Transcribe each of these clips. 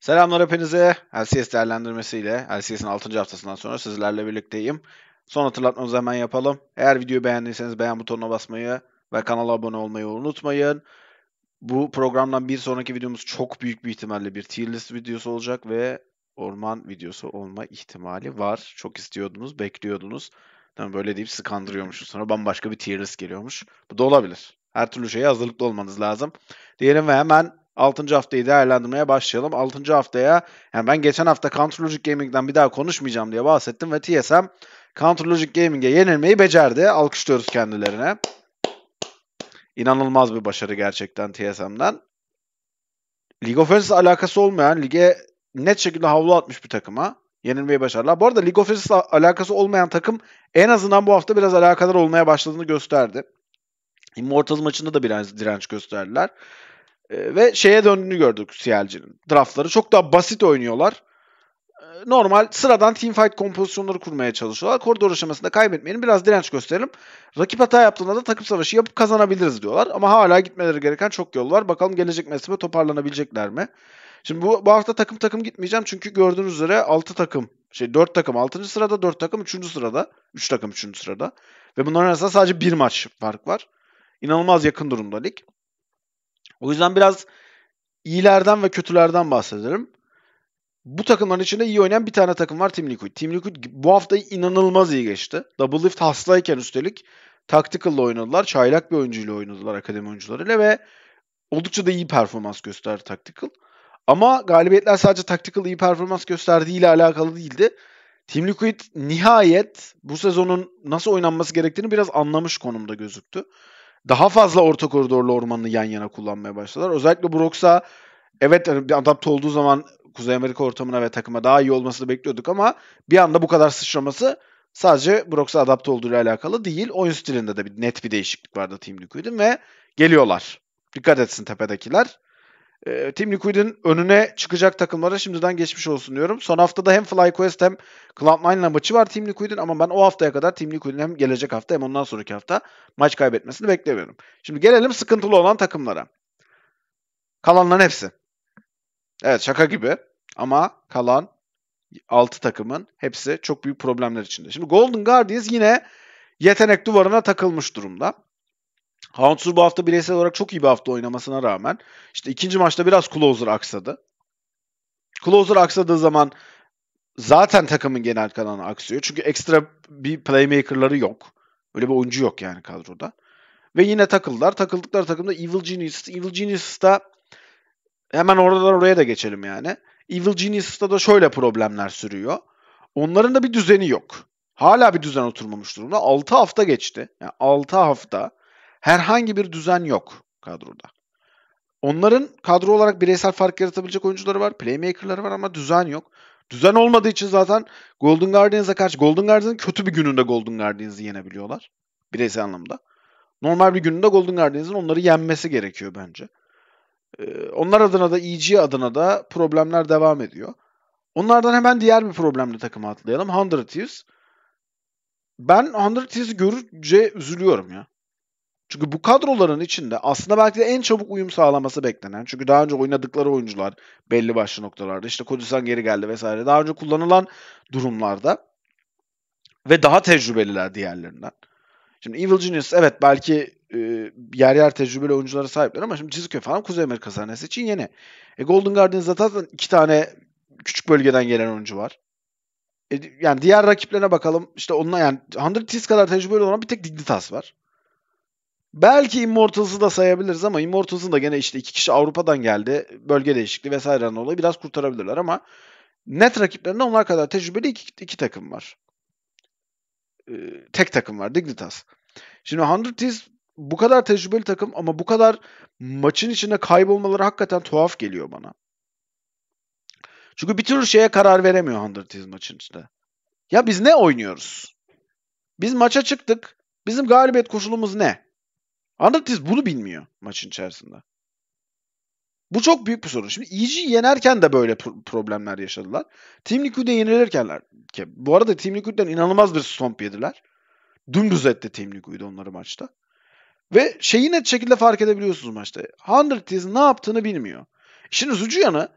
Selamlar hepinize. LCS değerlendirmesiyle LCS'in 6. haftasından sonra sizlerle birlikteyim. Son hatırlatmamızı hemen yapalım. Eğer videoyu beğendiyseniz beğen butonuna basmayı ve kanala abone olmayı unutmayın. Bu programdan bir sonraki videomuz çok büyük bir ihtimalle bir tier list videosu olacak ve orman videosu olma ihtimali var. Çok istiyordunuz, bekliyordunuz. Tabii böyle deyip sizi kandırıyormuşuz. Sonra bambaşka bir tier list geliyormuş. Bu da olabilir. Her türlü şeye hazırlıklı olmanız lazım. Diyelim ve hemen 6. haftayı değerlendirmeye başlayalım. 6. haftaya yani ben geçen hafta Counterlogic Gaming'den bir daha konuşmayacağım diye bahsettim ve TSM Counterlogic Gaming'e yenilmeyi becerdi. Alkışlıyoruz kendilerine. İnanılmaz bir başarı gerçekten TSM'den. League of Legends alakası olmayan lige net şekilde havlu atmış bir takıma yenilmeyi başardılar. Bu arada League of Legends'la alakası olmayan takım en azından bu hafta biraz alakadar olmaya başladığını gösterdi. Immortals maçında da biraz direnç gösterdiler. Ee, ve şeye döndüğünü gördük Sielci'nin. Draftları çok daha basit oynuyorlar. Ee, normal sıradan teamfight kompozisyonları kurmaya çalışıyorlar. Koridor aşamasında kaybetmeyelim biraz direnç gösterelim. Rakip hata yaptığında da takım savaşı yapıp kazanabiliriz diyorlar. Ama hala gitmeleri gereken çok yol var. Bakalım gelecek mevsime toparlanabilecekler mi? Şimdi bu, bu hafta takım takım gitmeyeceğim çünkü gördüğünüz üzere 6 takım şey 4 takım 6. sırada 4 takım 3. sırada 3 takım 3. sırada ve bunların arasında sadece bir maç fark var. İnanılmaz yakın durumda lig. O yüzden biraz iyilerden ve kötülerden bahsederim. Bu takımların içinde iyi oynayan bir tane takım var Team Liquid. Team Liquid bu haftayı inanılmaz iyi geçti. Double Lift hastayken üstelik ile oynadılar. Çaylak bir oyuncuyla oynadılar akademi oyuncularıyla ve oldukça da iyi performans gösterdi tactical. Ama galibiyetler sadece tactical iyi performans gösterdiği ile alakalı değildi. Team Liquid nihayet bu sezonun nasıl oynanması gerektiğini biraz anlamış konumda gözüktü daha fazla orta koridorlu ormanını yan yana kullanmaya başladılar. Özellikle Brooks'a evet hani bir adapte olduğu zaman Kuzey Amerika ortamına ve takıma daha iyi olmasını bekliyorduk ama bir anda bu kadar sıçraması sadece Brooks'a adapte ile alakalı değil. Oyun stilinde de bir net bir değişiklik vardı Team Liquid'in ve geliyorlar. Dikkat etsin tepedekiler. E, Team Liquid'in önüne çıkacak takımlara şimdiden geçmiş olsun diyorum. Son haftada hem FlyQuest hem Cloud9 ile maçı var Team Liquid'in ama ben o haftaya kadar Team Liquid'in hem gelecek hafta hem ondan sonraki hafta maç kaybetmesini beklemiyorum. Şimdi gelelim sıkıntılı olan takımlara. Kalanların hepsi. Evet şaka gibi ama kalan 6 takımın hepsi çok büyük problemler içinde. Şimdi Golden Guardians yine yetenek duvarına takılmış durumda. Hauntsur bu hafta bireysel olarak çok iyi bir hafta oynamasına rağmen işte ikinci maçta biraz closer aksadı. Closer aksadığı zaman zaten takımın genel kanalına aksıyor. Çünkü ekstra bir playmaker'ları yok. Öyle bir oyuncu yok yani kadroda. Ve yine takıldılar. Takıldıkları takımda Evil Genius. Evil Genius'ta hemen oradan oraya da geçelim yani. Evil Genius'ta da şöyle problemler sürüyor. Onların da bir düzeni yok. Hala bir düzen oturmamış durumda. 6 hafta geçti. Yani 6 hafta Herhangi bir düzen yok kadroda. Onların kadro olarak bireysel fark yaratabilecek oyuncuları var. Playmaker'ları var ama düzen yok. Düzen olmadığı için zaten Golden Guardians'a karşı Golden Guardians'ın kötü bir gününde Golden Guardians'ı yenebiliyorlar. Bireysel anlamda. Normal bir gününde Golden Guardians'ın onları yenmesi gerekiyor bence. Ee, onlar adına da EG adına da problemler devam ediyor. Onlardan hemen diğer bir problemli takıma atlayalım. 100 Thieves. Ben 100 Thieves'i görünce üzülüyorum ya. Çünkü bu kadroların içinde aslında belki de en çabuk uyum sağlaması beklenen. Çünkü daha önce oynadıkları oyuncular belli başlı noktalarda işte Kudüs'ten geri geldi vesaire. Daha önce kullanılan durumlarda ve daha tecrübeliler diğerlerinden. Şimdi Evil Genius evet belki e, yer yer tecrübeli oyunculara sahipler ama şimdi Çiziköy falan Kuzey Amerika sahnesi için yeni. E, Golden Guardians'da zaten iki tane küçük bölgeden gelen oyuncu var. E, yani diğer rakiplerine bakalım. İşte onunla yani 100 kadar tecrübeli olan bir tek Dignitas var. Belki Immortals'ı da sayabiliriz ama Immortals'ın da gene işte iki kişi Avrupa'dan geldi. Bölge değişikliği vesaire olayı biraz kurtarabilirler ama net rakiplerinde onlar kadar tecrübeli iki, iki takım var. Ee, tek takım var Dignitas. Şimdi 100 Thieves bu kadar tecrübeli takım ama bu kadar maçın içinde kaybolmaları hakikaten tuhaf geliyor bana. Çünkü bir türlü şeye karar veremiyor 100 Thieves maçın içinde. Ya biz ne oynuyoruz? Biz maça çıktık. Bizim galibiyet koşulumuz ne? Andratiz bunu bilmiyor maçın içerisinde. Bu çok büyük bir sorun. Şimdi EG yenerken de böyle pro- problemler yaşadılar. Team Liquid'e yenilirken ki bu arada Team Liquid'den inanılmaz bir stomp yediler. Dümdüz etti Team Liquid onları maçta. Ve şeyi net şekilde fark edebiliyorsunuz maçta. Hundrediz ne yaptığını bilmiyor. İşin üzücü yanı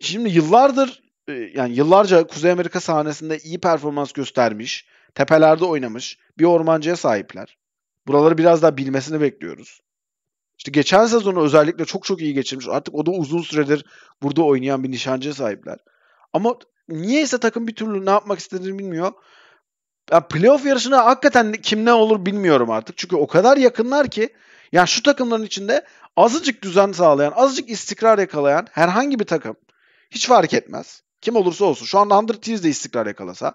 şimdi yıllardır e, yani yıllarca Kuzey Amerika sahnesinde iyi performans göstermiş, tepelerde oynamış bir ormancıya sahipler. Buraları biraz daha bilmesini bekliyoruz. İşte geçen sezonu özellikle çok çok iyi geçirmiş. Artık o da uzun süredir burada oynayan bir nişancı sahipler. Ama niyeyse takım bir türlü ne yapmak istediğini bilmiyor. Yani playoff yarışına hakikaten kim ne olur bilmiyorum artık. Çünkü o kadar yakınlar ki yani şu takımların içinde azıcık düzen sağlayan, azıcık istikrar yakalayan herhangi bir takım hiç fark etmez. Kim olursa olsun. Şu anda 100 de istikrar yakalasa.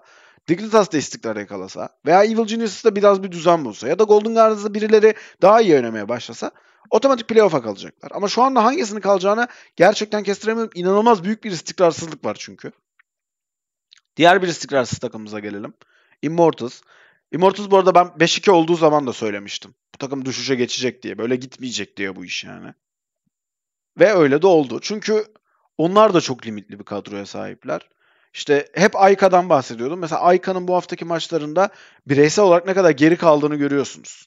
Dignitas da istikrar yakalasa veya Evil Genius'da biraz bir düzen bulsa ya da Golden Guardians'da birileri daha iyi oynamaya başlasa otomatik playoff'a kalacaklar. Ama şu anda hangisini kalacağını gerçekten kestiremiyorum. İnanılmaz büyük bir istikrarsızlık var çünkü. Diğer bir istikrarsız takımımıza gelelim. Immortals. Immortals bu arada ben 5-2 olduğu zaman da söylemiştim. Bu takım düşüşe geçecek diye. Böyle gitmeyecek diye bu iş yani. Ve öyle de oldu. Çünkü onlar da çok limitli bir kadroya sahipler. İşte hep Ayka'dan bahsediyordum. Mesela Ayka'nın bu haftaki maçlarında bireysel olarak ne kadar geri kaldığını görüyorsunuz.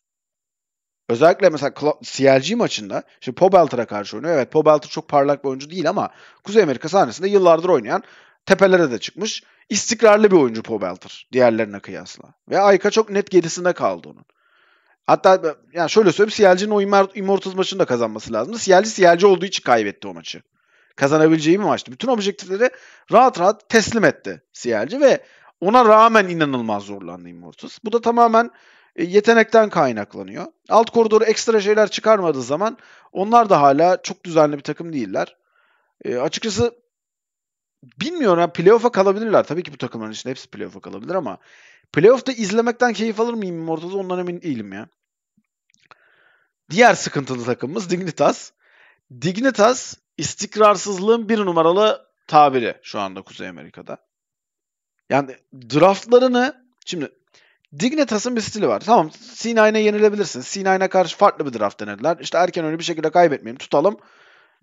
Özellikle mesela CLG maçında şimdi Pobelter'a karşı oynuyor. Evet Pobelter çok parlak bir oyuncu değil ama Kuzey Amerika sahnesinde yıllardır oynayan tepelere de çıkmış. İstikrarlı bir oyuncu Pobelter diğerlerine kıyasla. Ve Ayka çok net gerisinde kaldı onun. Hatta yani şöyle söyleyeyim CLG'nin o Immortals maçını da kazanması lazımdı. CLG CLG olduğu için kaybetti o maçı kazanabileceği bir maçtı. Bütün objektifleri rahat rahat teslim etti Siyerci ve ona rağmen inanılmaz zorlandı Immortus. Bu da tamamen e, yetenekten kaynaklanıyor. Alt koridoru ekstra şeyler çıkarmadığı zaman onlar da hala çok düzenli bir takım değiller. E, açıkçası bilmiyorum ya playoff'a kalabilirler. Tabii ki bu takımların içinde hepsi playoff'a kalabilir ama playoff'ta izlemekten keyif alır mıyım Immortals'ı ondan emin değilim ya. Diğer sıkıntılı takımımız Dignitas. Dignitas istikrarsızlığın bir numaralı tabiri şu anda Kuzey Amerika'da. Yani draftlarını şimdi Dignitas'ın bir stili var. Tamam C9'e yenilebilirsin. C9'e karşı farklı bir draft denediler. İşte erken oyunu bir şekilde kaybetmeyelim tutalım.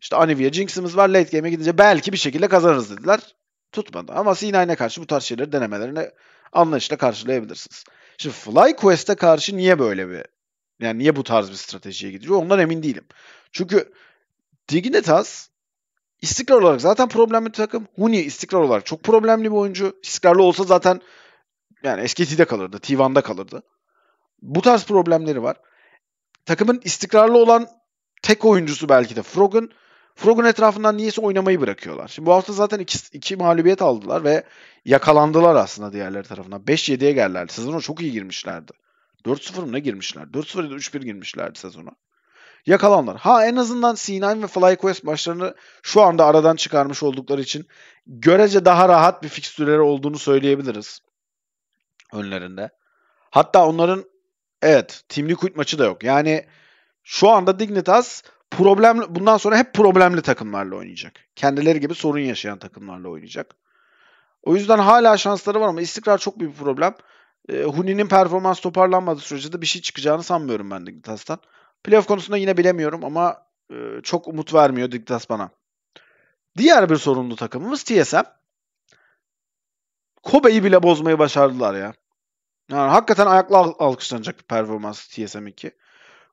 İşte Anivia Jinx'imiz var late game'e gidince belki bir şekilde kazanırız dediler. Tutmadı ama C9'e karşı bu tarz şeyleri denemelerini anlayışla karşılayabilirsiniz. Şimdi FlyQuest'e karşı niye böyle bir yani niye bu tarz bir stratejiye gidiyor ondan emin değilim. Çünkü Dignitas istikrar olarak zaten problemli bir takım. Huni istikrar olarak çok problemli bir oyuncu. İstikrarlı olsa zaten yani eski T'de kalırdı. T1'da kalırdı. Bu tarz problemleri var. Takımın istikrarlı olan tek oyuncusu belki de Frog'un. Frog'un etrafından niyeyse oynamayı bırakıyorlar. Şimdi bu hafta zaten iki, iki mağlubiyet aldılar ve yakalandılar aslında diğerleri tarafından. 5-7'ye geldiler. Sezona çok iyi girmişlerdi. 4-0 ne girmişler? 4-0 ya da 3-1 girmişlerdi sezona yakalanlar. Ha en azından C9 ve FlyQuest maçlarını şu anda aradan çıkarmış oldukları için görece daha rahat bir fikstürleri olduğunu söyleyebiliriz önlerinde. Hatta onların evet Team Liquid maçı da yok. Yani şu anda Dignitas problem bundan sonra hep problemli takımlarla oynayacak. Kendileri gibi sorun yaşayan takımlarla oynayacak. O yüzden hala şansları var ama istikrar çok büyük bir problem. E, Huni'nin performans toparlanmadığı sürece de bir şey çıkacağını sanmıyorum ben Dignitas'tan. Playoff konusunda yine bilemiyorum ama e, çok umut vermiyor Diktas bana. Diğer bir sorumlu takımımız TSM. Kobe'yi bile bozmayı başardılar ya. Yani hakikaten ayakla alkışlanacak bir performans TSM2.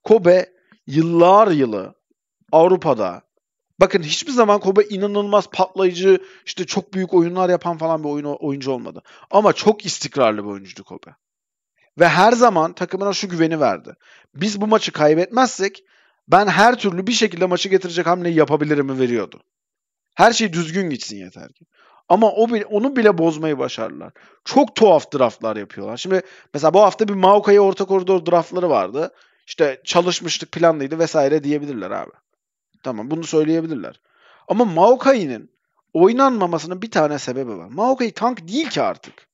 Kobe yıllar yılı Avrupa'da bakın hiçbir zaman Kobe inanılmaz patlayıcı işte çok büyük oyunlar yapan falan bir oyun, oyuncu olmadı. Ama çok istikrarlı bir oyuncuydu Kobe ve her zaman takımına şu güveni verdi. Biz bu maçı kaybetmezsek ben her türlü bir şekilde maçı getirecek hamleyi yapabilirimi veriyordu. Her şey düzgün gitsin yeter ki. Ama o bile, onu bile bozmayı başardılar. Çok tuhaf draftlar yapıyorlar. Şimdi mesela bu hafta bir Mauka'ya orta koridor draftları vardı. İşte çalışmıştık planlıydı vesaire diyebilirler abi. Tamam bunu söyleyebilirler. Ama Maokai'nin oynanmamasının bir tane sebebi var. Maokai tank değil ki artık.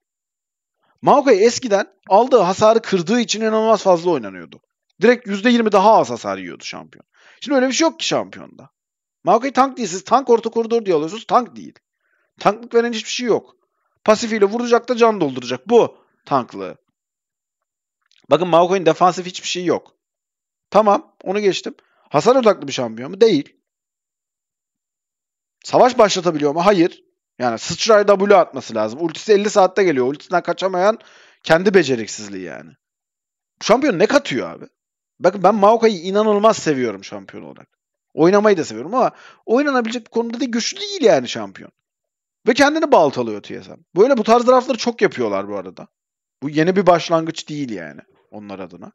Maokai eskiden aldığı hasarı kırdığı için inanılmaz fazla oynanıyordu. Direkt %20 daha az hasar yiyordu şampiyon. Şimdi öyle bir şey yok ki şampiyonda. Maokai tank değil. Siz tank orta koridor diye Tank değil. Tanklık veren hiçbir şey yok. Pasifiyle vuracak da can dolduracak. Bu tanklığı. Bakın Maokai'nin defansif hiçbir şey yok. Tamam onu geçtim. Hasar odaklı bir şampiyon mu? Değil. Savaş başlatabiliyor mu? Hayır. Yani sıçray W atması lazım. Ultisi 50 saatte geliyor. Ultisinden kaçamayan kendi beceriksizliği yani. Şampiyon ne katıyor abi? Bakın ben Maokai'yi inanılmaz seviyorum şampiyon olarak. Oynamayı da seviyorum ama oynanabilecek bir konuda da güçlü değil yani şampiyon. Ve kendini baltalıyor TSM. Böyle bu tarz draftları çok yapıyorlar bu arada. Bu yeni bir başlangıç değil yani onlar adına.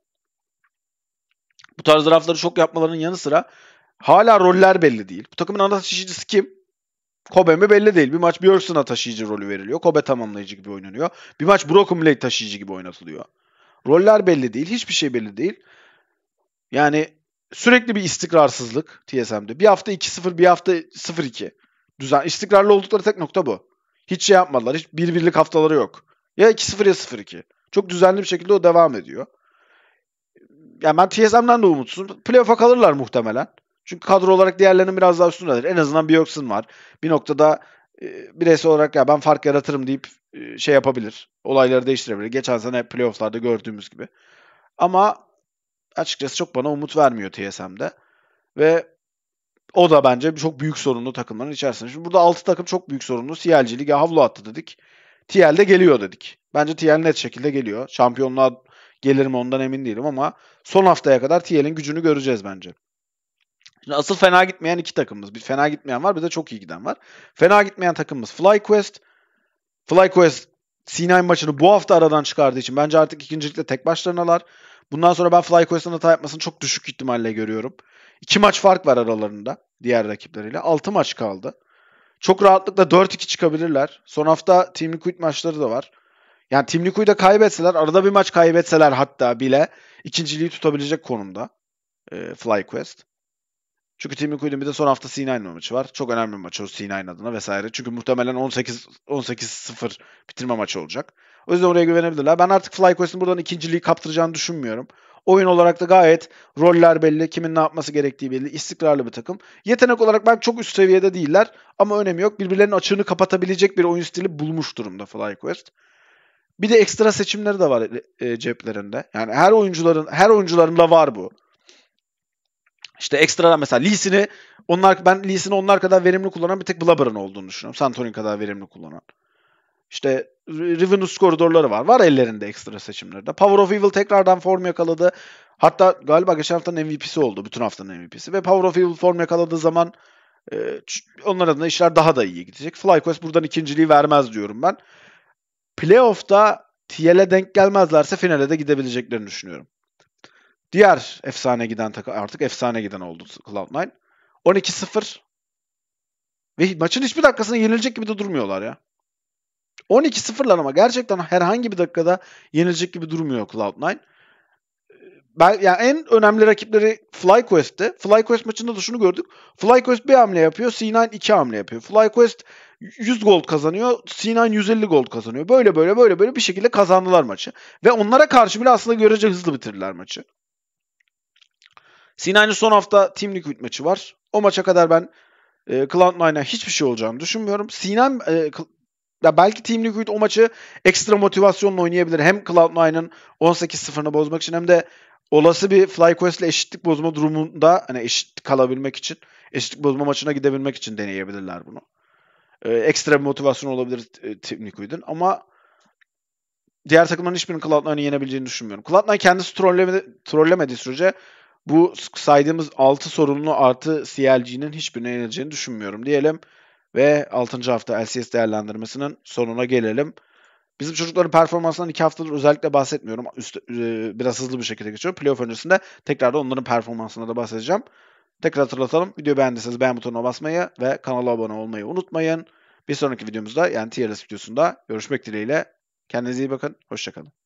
Bu tarz draftları çok yapmalarının yanı sıra hala roller belli değil. Bu takımın ana seçicisi kim? Kobe mi belli değil. Bir maç Björnson'a taşıyıcı rolü veriliyor. Kobe tamamlayıcı gibi oynanıyor. Bir maç Brockham taşıyıcı gibi oynatılıyor. Roller belli değil. Hiçbir şey belli değil. Yani sürekli bir istikrarsızlık TSM'de. Bir hafta 2-0, bir hafta 0-2. Düzen, İstikrarlı oldukları tek nokta bu. Hiç şey yapmadılar. Hiç bir haftaları yok. Ya 2-0 ya 0-2. Çok düzenli bir şekilde o devam ediyor. Yani ben TSM'den de umutsuzum. Playoff'a kalırlar muhtemelen. Çünkü kadro olarak diğerlerinin biraz daha üstündedir. En azından bir yoksun var. Bir noktada e, bireysel olarak ya ben fark yaratırım deyip e, şey yapabilir. Olayları değiştirebilir. Geçen sene playofflarda gördüğümüz gibi. Ama açıkçası çok bana umut vermiyor TSM'de. Ve o da bence çok büyük sorunlu takımların içerisinde. Şimdi burada 6 takım çok büyük sorunlu. CLG lige havlu attı dedik. TL de geliyor dedik. Bence TL net şekilde geliyor. Şampiyonluğa gelir mi ondan emin değilim ama son haftaya kadar TL'in gücünü göreceğiz bence. Şimdi asıl fena gitmeyen iki takımımız. Bir fena gitmeyen var bir de çok iyi giden var. Fena gitmeyen takımımız FlyQuest. FlyQuest C9 maçını bu hafta aradan çıkardığı için bence artık ikincilikte tek başlarınalar. Bundan sonra ben FlyQuest'ın hata yapmasını çok düşük ihtimalle görüyorum. İki maç fark var aralarında diğer rakipleriyle. Altı maç kaldı. Çok rahatlıkla 4-2 çıkabilirler. Son hafta Team Liquid maçları da var. Yani Team Liquid'i kaybetseler, arada bir maç kaybetseler hatta bile ikinciliği tutabilecek konumda e, FlyQuest. Çünkü Timmy Kulübü de son hafta C9 maçı var. Çok önemli bir maç o C9 adına vesaire. Çünkü muhtemelen 18-0 bitirme maçı olacak. O yüzden oraya güvenebilirler. Ben artık FlyQuest'in buradan ikinciliği kaptıracağını düşünmüyorum. Oyun olarak da gayet roller belli. Kimin ne yapması gerektiği belli. İstikrarlı bir takım. Yetenek olarak ben çok üst seviyede değiller. Ama önemi yok. Birbirlerinin açığını kapatabilecek bir oyun stili bulmuş durumda FlyQuest. Bir de ekstra seçimleri de var e, e ceplerinde. Yani her oyuncuların her oyuncularında var bu. İşte ekstra mesela Lee'sini onlar ben Lee'sini onlar kadar verimli kullanan bir tek Blubber'ın olduğunu düşünüyorum. Santorin kadar verimli kullanan. İşte Rivenus koridorları var. Var ellerinde ekstra seçimlerde. Power of Evil tekrardan form yakaladı. Hatta galiba geçen haftanın MVP'si oldu. Bütün haftanın MVP'si. Ve Power of Evil form yakaladığı zaman e, onlar adına işler daha da iyi gidecek. FlyQuest buradan ikinciliği vermez diyorum ben. Playoff'ta TL'e e'e denk gelmezlerse finale de gidebileceklerini düşünüyorum. Diğer efsane giden takım artık efsane giden oldu Cloud9. 12-0 ve maçın hiçbir dakikasını yenilecek gibi de durmuyorlar ya. 12-0'lar ama gerçekten herhangi bir dakikada yenilecek gibi durmuyor Cloud9. Ee, ben, yani en önemli rakipleri FlyQuest'te. FlyQuest maçında da şunu gördük. FlyQuest bir hamle yapıyor, C9 iki hamle yapıyor. FlyQuest 100 gold kazanıyor, C9 150 gold kazanıyor. Böyle böyle böyle böyle bir şekilde kazandılar maçı. Ve onlara karşı bile aslında görece hızlı bitirdiler maçı. Sinan'ın son hafta Team Liquid maçı var. O maça kadar ben e, Cloud9'a hiçbir şey olacağını düşünmüyorum. Sinan e, ya belki Team Liquid o maçı ekstra motivasyonla oynayabilir. Hem Cloud9'ın 18-0'ını bozmak için hem de olası bir FlyQuest ile eşitlik bozma durumunda hani eşit kalabilmek için eşitlik bozma maçına gidebilmek için deneyebilirler bunu. Ee, ekstra bir motivasyon olabilir e, Team Liquid'in ama diğer takımların hiçbirinin Cloud9'ı yenebileceğini düşünmüyorum. Cloud9 kendisi trolleme, trollemediği sürece bu saydığımız 6 sorunlu artı CLG'nin hiçbirine ineceğini düşünmüyorum diyelim. Ve 6. hafta LCS değerlendirmesinin sonuna gelelim. Bizim çocukların performansından 2 haftadır özellikle bahsetmiyorum. Üst, e, biraz hızlı bir şekilde geçiyorum. Playoff öncesinde tekrar da onların performansına da bahsedeceğim. Tekrar hatırlatalım. Video beğendiyseniz beğen butonuna basmayı ve kanala abone olmayı unutmayın. Bir sonraki videomuzda yani TRS videosunda görüşmek dileğiyle. Kendinize iyi bakın. Hoşçakalın.